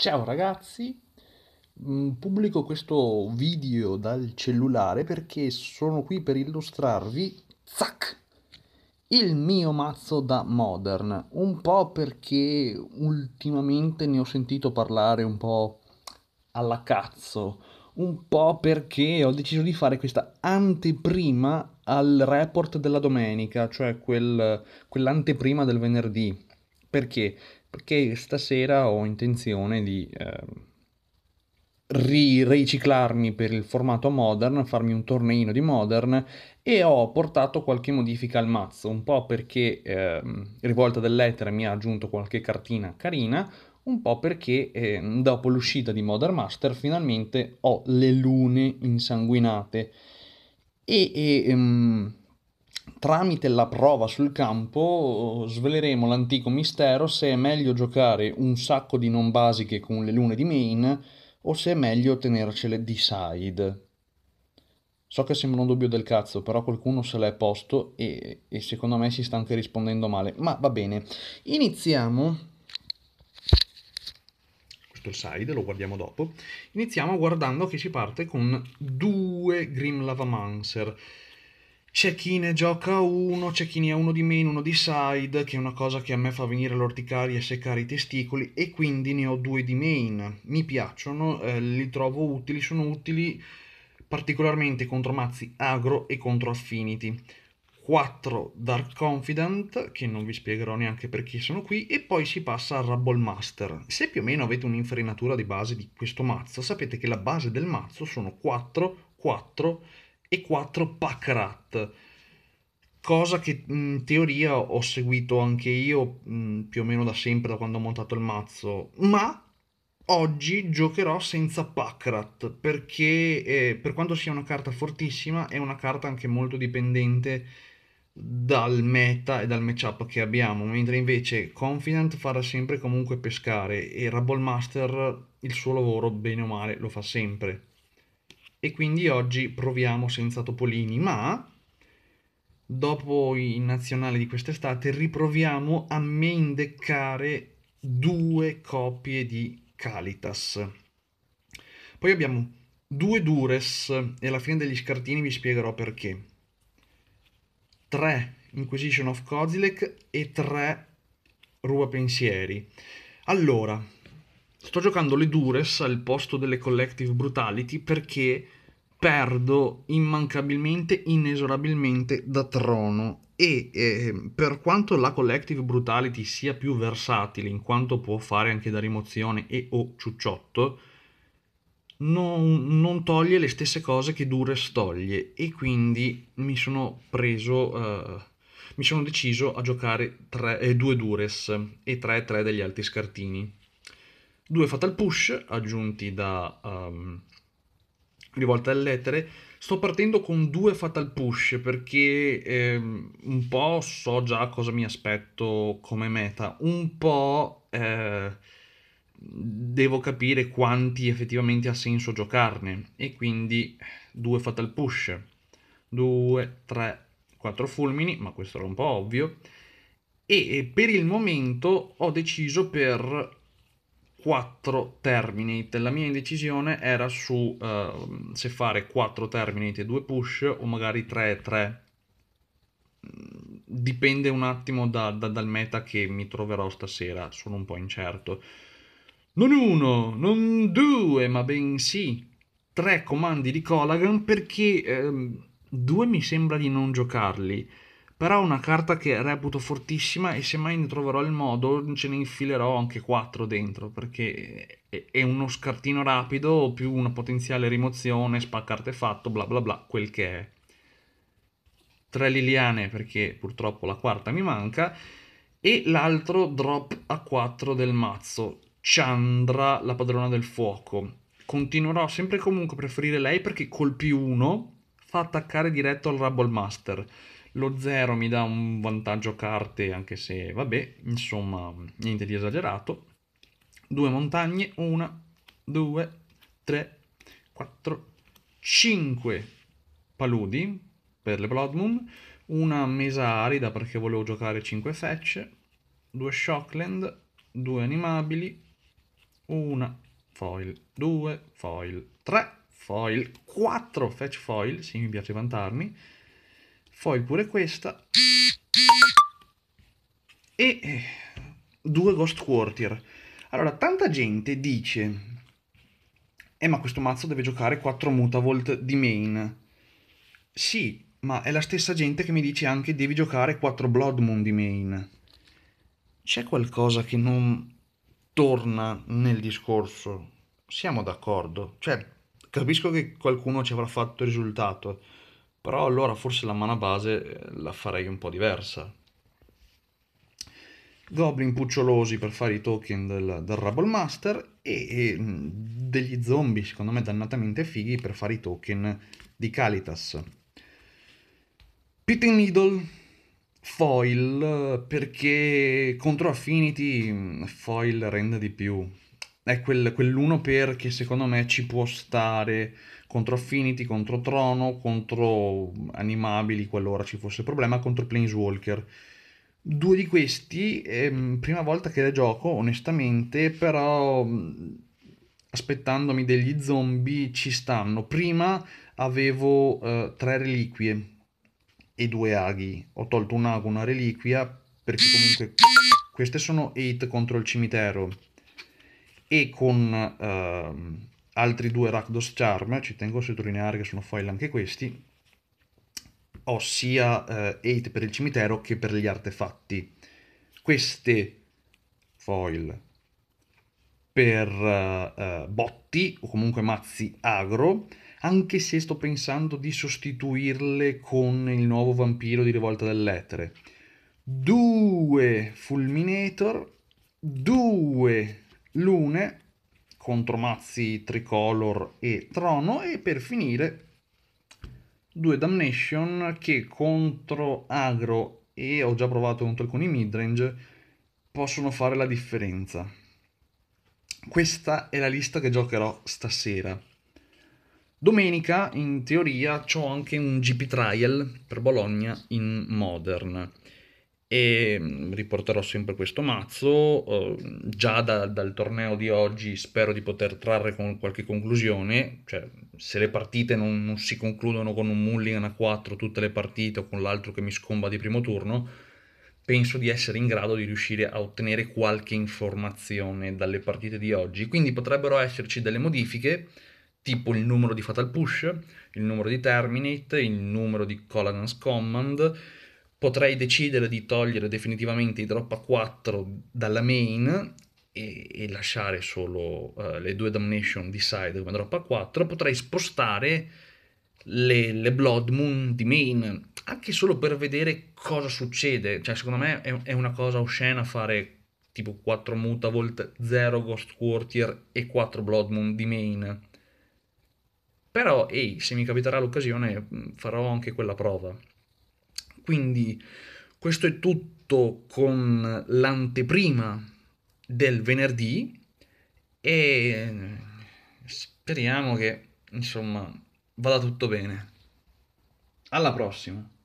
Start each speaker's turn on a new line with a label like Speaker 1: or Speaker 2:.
Speaker 1: Ciao ragazzi, mm, pubblico questo video dal cellulare perché sono qui per illustrarvi zac, il mio mazzo da Modern, un po' perché ultimamente ne ho sentito parlare un po' alla cazzo, un po' perché ho deciso di fare questa anteprima al report della domenica, cioè quel, quell'anteprima del venerdì. Perché? perché stasera ho intenzione di eh, ri- riciclarmi per il formato Modern, farmi un torneino di Modern e ho portato qualche modifica al mazzo, un po' perché eh, Rivolta dell'Etere mi ha aggiunto qualche cartina carina, un po' perché eh, dopo l'uscita di Modern Master finalmente ho le lune insanguinate e, e um, tramite la prova sul campo sveleremo l'antico mistero se è meglio giocare un sacco di non basiche con le lune di main o se è meglio tenercele di side. So che sembra un dubbio del cazzo, però qualcuno se l'è posto e, e secondo me si sta anche rispondendo male. Ma va bene, iniziamo. Questo è il side, lo guardiamo dopo. Iniziamo guardando che si parte con due Grim Lavamancer. Mancer check-in ne gioca uno, check-in ne uno di meno, uno di side, che è una cosa che a me fa venire l'orticaria e seccare i testicoli, e quindi ne ho due di main. Mi piacciono, eh, li trovo utili, sono utili particolarmente contro mazzi agro e contro affinity. 4 Dark Confident, che non vi spiegherò neanche perché sono qui, e poi si passa al Rubble Master. Se più o meno avete un'infrenatura di base di questo mazzo, sapete che la base del mazzo sono 4, 4, e 4 Pack Rat, cosa che in teoria ho seguito anche io mh, più o meno da sempre, da quando ho montato il mazzo, ma oggi giocherò senza Packrat perché eh, per quanto sia una carta fortissima è una carta anche molto dipendente dal meta e dal matchup che abbiamo mentre invece Confident farà sempre comunque pescare e Rubble Master il suo lavoro bene o male lo fa sempre e quindi oggi proviamo senza Topolini, ma dopo i nazionali di quest'estate riproviamo a mendeccare due coppie di Calitas. Poi abbiamo due Dures e alla fine degli scartini vi spiegherò perché. Tre Inquisition of Kozilek e tre Ruba Pensieri. Allora, sto giocando le Dures al posto delle Collective Brutality perché perdo immancabilmente, inesorabilmente da trono. E eh, per quanto la Collective Brutality sia più versatile, in quanto può fare anche da rimozione e o ciucciotto, non, non toglie le stesse cose che Dures toglie. E quindi mi sono preso. Eh, mi sono deciso a giocare tre, eh, due Dures e 3-3 degli altri scartini due fatal push aggiunti da um, rivolta all'etere. Sto partendo con due fatal push perché ehm, un po' so già cosa mi aspetto come meta, un po' eh, devo capire quanti effettivamente ha senso giocarne e quindi due fatal push, due, tre, quattro fulmini, ma questo era un po' ovvio. E per il momento ho deciso per 4 terminate. La mia indecisione era su uh, se fare 4 terminate e 2 push o magari 3 e 3. Mm, dipende un attimo da, da, dal meta che mi troverò stasera, sono un po' incerto. Non uno, non due, ma bensì tre comandi di Colagan perché ehm, due mi sembra di non giocarli però è una carta che reputo fortissima e se mai ne troverò il modo ce ne infilerò anche 4 dentro perché è uno scartino rapido più una potenziale rimozione, spacca artefatto, bla bla bla, quel che è. Tre Liliane perché purtroppo la quarta mi manca e l'altro drop a 4 del mazzo, Chandra, la padrona del fuoco. Continuerò sempre comunque a preferire lei perché col P1 fa attaccare diretto al Rubble Master lo 0 mi dà un vantaggio carte, anche se vabbè, insomma, niente di esagerato. Due montagne, una, due, tre, quattro, cinque paludi per le Blood Moon, una mesa arida perché volevo giocare 5 fetch, due Shockland, due animabili, una foil, due foil, tre foil, quattro fetch foil, sì mi piace vantarmi, poi pure questa e eh, due Ghost Quartier. Allora, tanta gente dice eh ma questo mazzo deve giocare 4 Mutavolt di main. Sì, ma è la stessa gente che mi dice anche devi giocare 4 Blood Moon di main. C'è qualcosa che non torna nel discorso. Siamo d'accordo. Cioè, capisco che qualcuno ci avrà fatto risultato però allora forse la mana base eh, la farei un po' diversa. Goblin pucciolosi per fare i token del, del Rubble Master e, e mm, degli zombie, secondo me dannatamente fighi, per fare i token di Calitas. Pitting Needle, foil, eh, perché contro Affinity mm, foil rende di più, è quel, quell'1 per che secondo me ci può stare contro Affinity, contro Trono, contro Animabili qualora ci fosse problema, contro Planeswalker. Due di questi, ehm, prima volta che le gioco, onestamente, però mm, aspettandomi degli zombie ci stanno. Prima avevo eh, tre reliquie e due aghi. Ho tolto un ago, una reliquia, perché comunque queste sono 8 contro il cimitero e con eh, altri due Rakdos Charm, ci tengo a sottolineare che sono foil anche questi, ho sia 8 eh, per il cimitero che per gli artefatti. Queste foil per eh, botti o comunque mazzi agro, anche se sto pensando di sostituirle con il nuovo vampiro di rivolta dell'etere. Due Fulminator, due Lune contro mazzi Tricolor e Trono e per finire due Damnation che contro Agro e ho già provato contro alcuni midrange possono fare la differenza. Questa è la lista che giocherò stasera. Domenica, in teoria, ho anche un GP Trial per Bologna in Modern e mm, riporterò sempre questo mazzo eh, già da, dal torneo di oggi spero di poter trarre con qualche conclusione cioè, se le partite non, non, si concludono con un mulligan a 4 tutte le partite o con l'altro che mi scomba di primo turno penso di essere in grado di riuscire a ottenere qualche informazione dalle partite di oggi quindi potrebbero esserci delle modifiche tipo il numero di fatal push il numero di terminate il numero di colladance command potrei decidere di togliere definitivamente i drop a 4 dalla main e, e lasciare solo uh, le due Damnation di side come drop a 4, potrei spostare le, le, Blood Moon di main anche solo per vedere cosa succede. Cioè, secondo me è, è una cosa oscena fare tipo 4 Mutavolt, 0 Ghost Quartier e 4 Blood Moon di main. Però, ehi, se mi capiterà l'occasione mm, farò anche quella prova. Quindi questo è tutto con l'anteprima del venerdì e speriamo che insomma vada tutto bene. Alla prossima!